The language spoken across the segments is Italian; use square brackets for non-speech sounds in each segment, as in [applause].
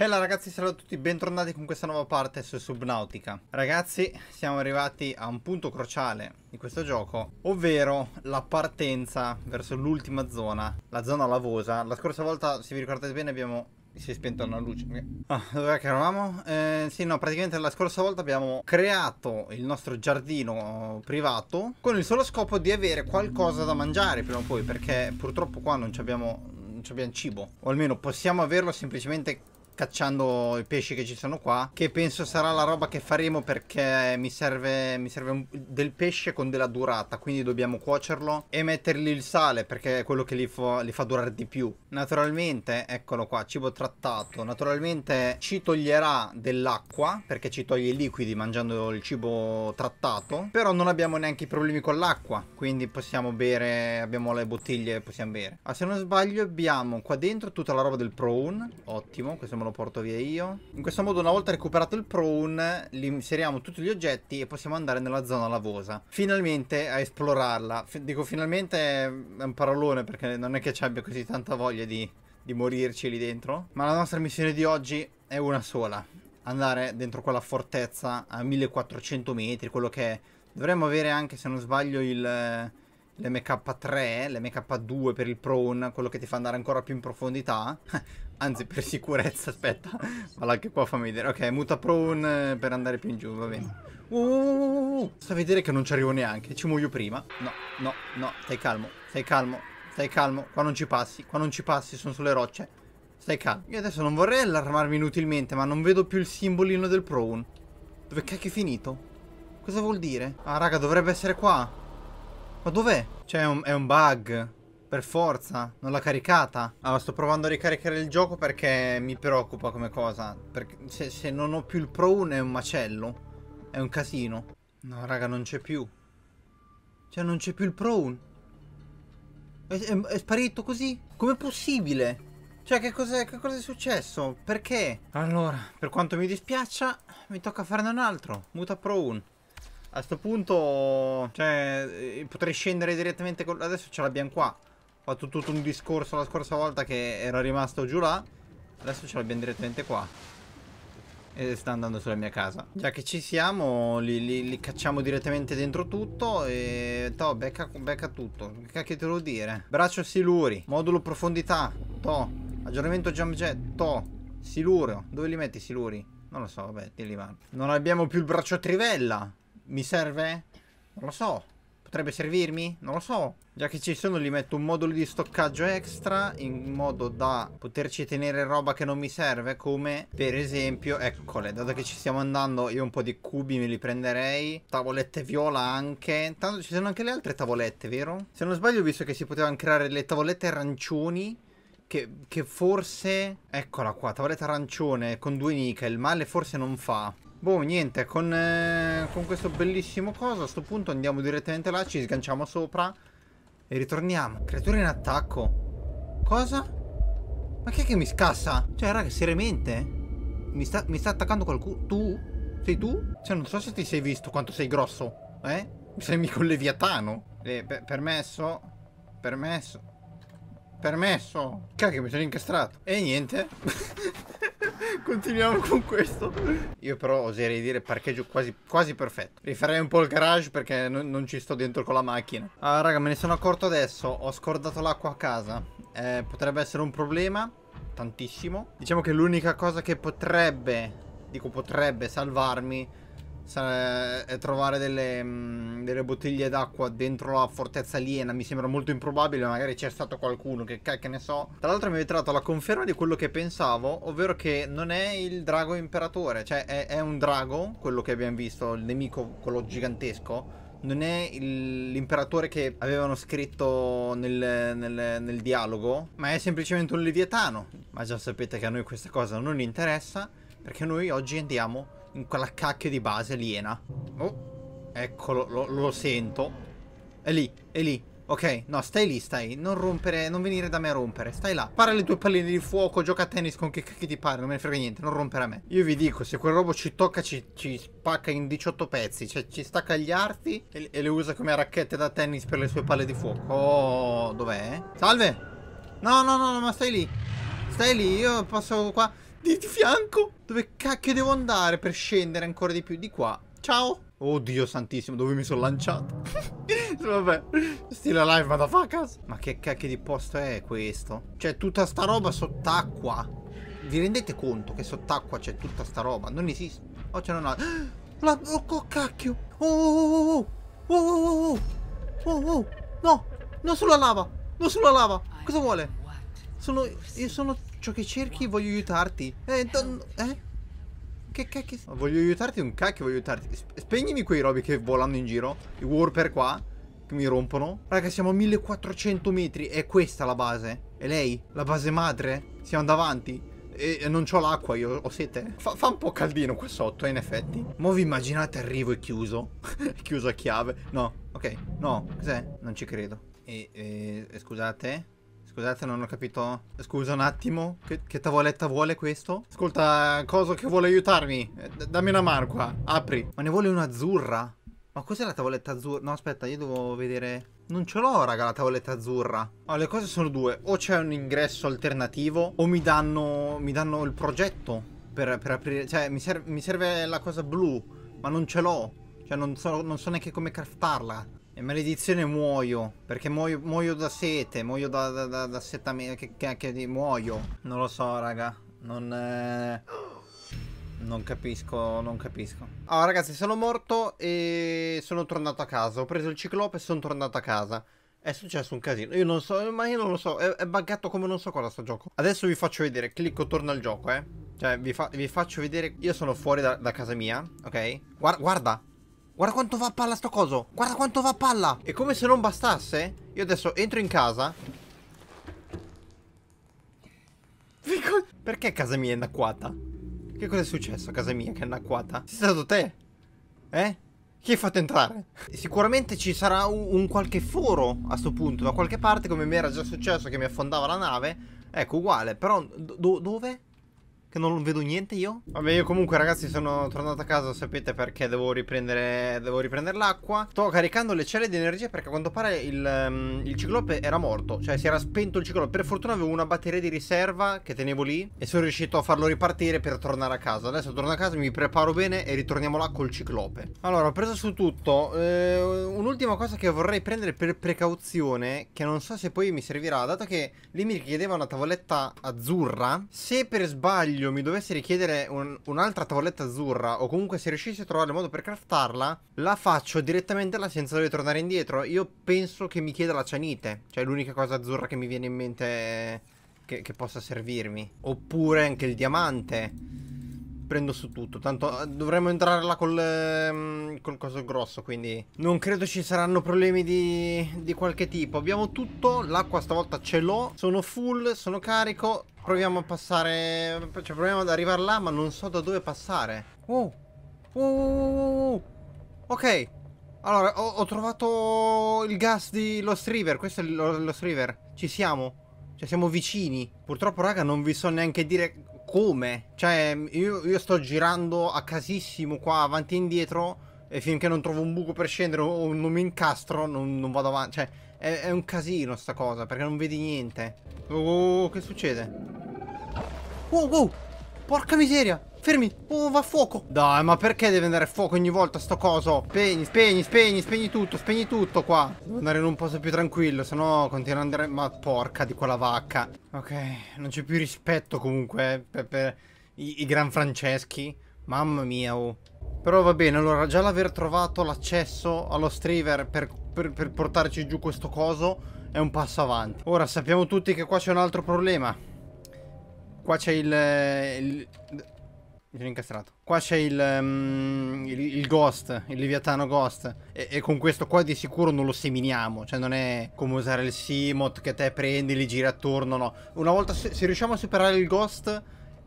Hello ragazzi, salve a tutti, bentornati con questa nuova parte su Subnautica. Ragazzi, siamo arrivati a un punto crociale di questo gioco, ovvero la partenza verso l'ultima zona, la zona lavosa. La scorsa volta, se vi ricordate bene, abbiamo si è spenta una luce. Ah, dov'è eravamo? Eh, sì, no, praticamente la scorsa volta abbiamo creato il nostro giardino eh, privato con il solo scopo di avere qualcosa da mangiare prima o poi, perché purtroppo qua non abbiamo, non abbiamo cibo. O almeno possiamo averlo semplicemente cacciando i pesci che ci sono qua, che penso sarà la roba che faremo perché mi serve, mi serve un, del pesce con della durata, quindi dobbiamo cuocerlo e mettergli il sale perché è quello che li fa, li fa durare di più. Naturalmente, eccolo qua, cibo trattato, naturalmente ci toglierà dell'acqua perché ci toglie i liquidi mangiando il cibo trattato, però non abbiamo neanche i problemi con l'acqua, quindi possiamo bere, abbiamo le bottiglie, possiamo bere. Ah, se non sbaglio abbiamo qua dentro tutta la roba del prawn, ottimo, questo me lo lo porto via io. In questo modo una volta recuperato il prone, li inseriamo tutti gli oggetti e possiamo andare nella zona lavosa. Finalmente a esplorarla. F dico finalmente è un parolone perché non è che ci abbia così tanta voglia di, di morirci lì dentro. Ma la nostra missione di oggi è una sola. Andare dentro quella fortezza a 1400 metri, quello che è. Dovremmo avere anche, se non sbaglio, il l'MK3, l'MK2 per il prone, quello che ti fa andare ancora più in profondità. [laughs] Anzi, per sicurezza, aspetta. Ma là che qua fammi vedere. Ok, muta prone eh, per andare più in giù, va bene. Uh, uh, uh, uh, sta a vedere che non ci arrivo neanche. Ci muoio prima. No, no, no. Stai calmo, stai calmo, stai calmo. Qua non ci passi, qua non ci passi, sono sulle rocce. Stai calmo. Io adesso non vorrei allarmarmi inutilmente, ma non vedo più il simbolino del prone. Dove cacchio è finito? Cosa vuol dire? Ah, raga, dovrebbe essere qua. Ma dov'è? Cioè, è un, è un bug. Per forza, non l'ha caricata. Allora, sto provando a ricaricare il gioco perché mi preoccupa come cosa. Perché se, se non ho più il Pro 1 è un macello. È un casino. No, raga, non c'è più. Cioè, non c'è più il Pro 1. È, è, è sparito così? Com'è possibile? Cioè, che, cos che cosa è successo? Perché? Allora, per quanto mi dispiaccia, mi tocca farne un altro. Muta Pro 1. A sto punto, cioè, eh, potrei scendere direttamente con... Adesso ce l'abbiamo qua fatto tutto un discorso la scorsa volta che era rimasto giù là. Adesso ce l'abbiamo direttamente qua. E sta andando sulla mia casa. Già che ci siamo, li, li, li cacciamo direttamente dentro tutto e... Toh, becca, becca tutto. Che cacchio te devo dire? Braccio siluri, modulo profondità, toh. Aggiornamento jump jet, toh. Siluro, dove li metti siluri? Non lo so, vabbè, lì vanno. Non abbiamo più il braccio trivella. Mi serve? Non lo so. Potrebbe servirmi? Non lo so. Già che ci sono li metto un modulo di stoccaggio extra in modo da poterci tenere roba che non mi serve come per esempio, eccole, dato che ci stiamo andando io un po' di cubi me li prenderei, tavolette viola anche, Intanto ci sono anche le altre tavolette, vero? Se non sbaglio ho visto che si potevano creare le tavolette arancioni che, che forse... Eccola qua, tavoletta arancione con due nickel, male forse non fa. Boh, niente, con, eh, con questo bellissimo coso a sto punto andiamo direttamente là, ci sganciamo sopra e ritorniamo. Creatura in attacco. Cosa? Ma chi è che mi scassa? Cioè, raga, seriamente? Mi sta, mi sta attaccando qualcuno? Tu? Sei tu? Cioè, non so se ti sei visto quanto sei grosso, eh? Sei mica un leviatano. Eh, per permesso? Permesso? Permesso? Cacchio, mi sono incastrato. E niente. [laughs] Continuiamo con questo. Io però oserei dire parcheggio quasi, quasi perfetto. Rifarei un po' il garage perché non, non, ci sto dentro con la macchina. Ah, raga, me ne sono accorto adesso. Ho scordato l'acqua a casa. Eh, potrebbe essere un problema. Tantissimo. Diciamo che l'unica cosa che potrebbe, dico potrebbe salvarmi e eh, trovare delle, mm, delle bottiglie d'acqua dentro la fortezza aliena mi sembra molto improbabile, magari c'è stato qualcuno che cacchio ne so. Tra l'altro mi avete dato la conferma di quello che pensavo, ovvero che non è il drago imperatore, cioè è, è un drago, quello che abbiamo visto, il nemico, quello gigantesco, non è l'imperatore che avevano scritto nel, nel, nel, dialogo, ma è semplicemente un leviatano. Ma già sapete che a noi questa cosa non interessa, perché noi oggi andiamo in quella cacchio di base aliena. Oh, eccolo, lo, lo sento. È lì, è lì. Ok, no, stai lì, stai. Non rompere, non venire da me a rompere. Stai là. Para le tue palline di fuoco, gioca a tennis con che cacchio ti pare, non me ne frega niente, non rompere a me. Io vi dico, se quel robo ci tocca, ci, ci spacca in 18 pezzi. Cioè, ci stacca gli arti e, e, le usa come racchette da tennis per le sue palle di fuoco. Oh, dov'è? Salve! No, no, no, no, ma stai lì. Stai lì, io passo qua di fianco. Dove cacchio devo andare per scendere ancora di più di qua? Ciao. Oddio santissimo, dove mi sono lanciato? [laughs] Vabbè, stile live motherfuckers. Ma che cacchio di posto è questo? Cioè, tutta sta roba sott'acqua. Vi rendete conto che sott'acqua c'è tutta sta roba? Non esiste. Oh, c'è una... [gasps] La... Oh, cacchio. Oh oh oh, oh, oh, oh, oh, oh, oh, oh, no. Non sulla lava. Non sulla lava. Cosa vuole? Sono... Io sono ciò che cerchi voglio aiutarti. Eh, don, eh? Che cacchio? Voglio aiutarti un cacchio, voglio aiutarti. Spegnimi quei robi che volano in giro. I warper qua. Che mi rompono. Raga, siamo a 1400 metri. È questa la base. E lei? La base madre? Siamo davanti. E, non ho l'acqua, io ho sete. Fa, fa, un po' caldino qua sotto, eh, in effetti. Mo vi immaginate arrivo e chiuso. [laughs] chiuso a chiave. No, ok. No, cos'è? Non ci credo. e, e scusate. Scusate, non ho capito. Scusa un attimo. Che, che tavoletta vuole questo? Ascolta, cosa che vuole aiutarmi? Eh, d dammi una marqua. Apri. Ma ne vuole una azzurra? Ma cos'è la tavoletta azzurra? No, aspetta, io devo vedere... Non ce l'ho, raga, la tavoletta azzurra. Ma ah, le cose sono due. O c'è un ingresso alternativo, o mi danno, mi danno il progetto per, per aprire... Cioè, mi, serve, mi serve la cosa blu, ma non ce l'ho. Cioè, non so, non so neanche come craftarla. E maledizione muoio, perché muoio, muoio da sete, muoio da, da, da, da settamento, che cacchio di... muoio. Non lo so, raga. Non... Eh... Non capisco, non capisco. Allora ah, ragazzi, sono morto e sono tornato a casa. Ho preso il ciclope e sono tornato a casa. È successo un casino. Io non so, ma io non lo so. È, è buggato come non so cosa sto gioco. Adesso vi faccio vedere. Clicco, torna al gioco, eh. Cioè, vi, fa, vi, faccio vedere. Io sono fuori da, da casa mia, ok? Guarda, guarda. Guarda quanto va a palla sto coso. Guarda quanto va a palla. E come se non bastasse, io adesso entro in casa. Perché casa mia è annacquata? Che cosa è successo a casa mia che è annacquata? Sei stato te? Eh? Chi hai fatto entrare? Sicuramente ci sarà un, un qualche foro a sto punto, da qualche parte, come mi era già successo che mi affondava la nave. Ecco, uguale, però do dove? Che non vedo niente io. Vabbè, io comunque, ragazzi, sono tornato a casa, sapete perché devo riprendere. Devo riprendere l'acqua. Sto caricando le celle di energia perché a quanto pare il, um, il, ciclope era morto. Cioè, si era spento il ciclope. Per fortuna avevo una batteria di riserva che tenevo lì. E sono riuscito a farlo ripartire per tornare a casa. Adesso torno a casa, mi preparo bene e ritorniamo là col ciclope. Allora, ho preso su tutto. Eh, un'ultima cosa che vorrei prendere per precauzione. Che non so se poi mi servirà. Dato che lì mi richiedeva una tavoletta azzurra. Se per sbaglio sbaglio mi dovessi richiedere un, un'altra tavoletta azzurra o comunque se riuscissi a trovare il modo per craftarla, la faccio direttamente là senza dover tornare indietro. Io penso che mi chieda la cianite, cioè l'unica cosa azzurra che mi viene in mente che, che possa servirmi. Oppure anche il diamante prendo su tutto. Tanto eh, dovremmo entrare là col, ehm, col coso grosso, quindi non credo ci saranno problemi di, di qualche tipo. Abbiamo tutto, l'acqua stavolta ce l'ho, sono full, sono carico. Proviamo a passare, cioè proviamo ad arrivare là, ma non so da dove passare. Oh, oh, oh, oh. oh, oh, oh. ok. Allora, ho, ho, trovato il gas di Lost River, questo è lo, Lost River, ci siamo, cioè siamo vicini. Purtroppo raga non vi so neanche dire come? Cioè, io, io, sto girando a casissimo qua avanti e indietro e finché non trovo un buco per scendere o non mi incastro non, non vado avanti. Cioè, è, è, un casino sta cosa perché non vedi niente. Oh, oh, oh che succede? Wow, wow! Porca miseria. Fermi. Oh, va a fuoco. Dai, ma perché deve andare a fuoco ogni volta sto coso? Spegni, spegni, spegni, spegni tutto, spegni tutto qua. Devo andare in un posto più tranquillo, sennò continua ad andare... Ma porca di quella vacca. Ok, non c'è più rispetto comunque eh, per, per i, i Gran Franceschi. Mamma mia, oh. Però va bene, allora già l'aver trovato l'accesso allo striver per, per, per portarci giù questo coso è un passo avanti. Ora sappiamo tutti che qua c'è un altro problema. Qua c'è il, eh, il... Mi sono incastrato. Qua c'è il, um, il, il, Ghost, il Leviatano Ghost. E, e, con questo qua di sicuro non lo seminiamo. Cioè non è come usare il Simot che te prendi, li giri attorno, no. Una volta se, se riusciamo a superare il Ghost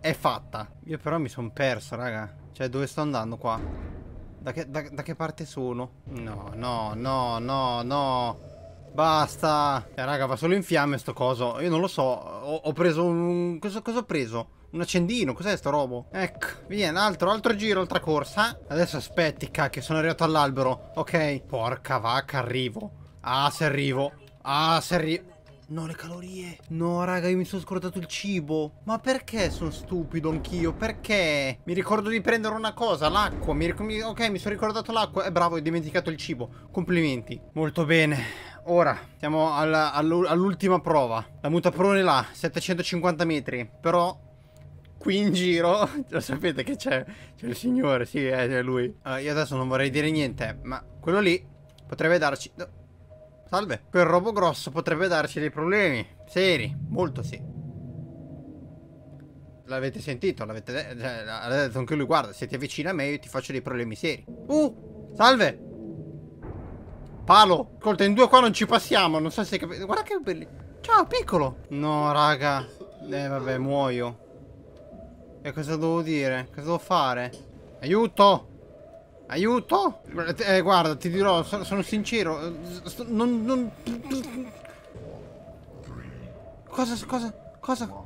è fatta. Io però mi sono perso, raga. Cioè dove sto andando qua? Da che, da, da che parte sono? No, no, no, no, no. Basta. Eh, raga, va solo in fiamme sto coso. Io non lo so. Ho, ho preso un... Cosa, cosa, ho preso? Un accendino, cos'è sto robo? Ecco, vieni, altro, altro giro, altra corsa. Adesso aspetti, cacchio, sono arrivato all'albero. Ok. Porca vacca, arrivo. Ah, se arrivo. Ah, se arrivo. No, le calorie. No, raga, io mi sono scordato il cibo. Ma perché sono stupido anch'io? Perché? Mi ricordo di prendere una cosa, l'acqua. ok, mi sono ricordato l'acqua. Eh, bravo, ho dimenticato il cibo. Complimenti. Molto bene ora siamo all'ultima prova. La mutaprone là, 750 metri. Però qui in giro, [laughs] lo sapete che c'è, c'è il signore, sì, eh, è lui. Uh, io adesso non vorrei dire niente, ma quello lì potrebbe darci... No. Salve, quel robo grosso potrebbe darci dei problemi, seri, molto sì. L'avete sentito, l'avete de- cioè, detto anche lui, guarda, se ti avvicina a me io ti faccio dei problemi seri. Uh, salve! Palo, Colta, in due qua non ci passiamo. Non so se capite. Guarda che belli. Ciao, piccolo. No, raga. Eh, vabbè, muoio. E cosa devo dire? Cosa devo fare? Aiuto! Aiuto! Eh, guarda, ti dirò, sono, sono sincero. Non, non... Cosa, cosa, cosa?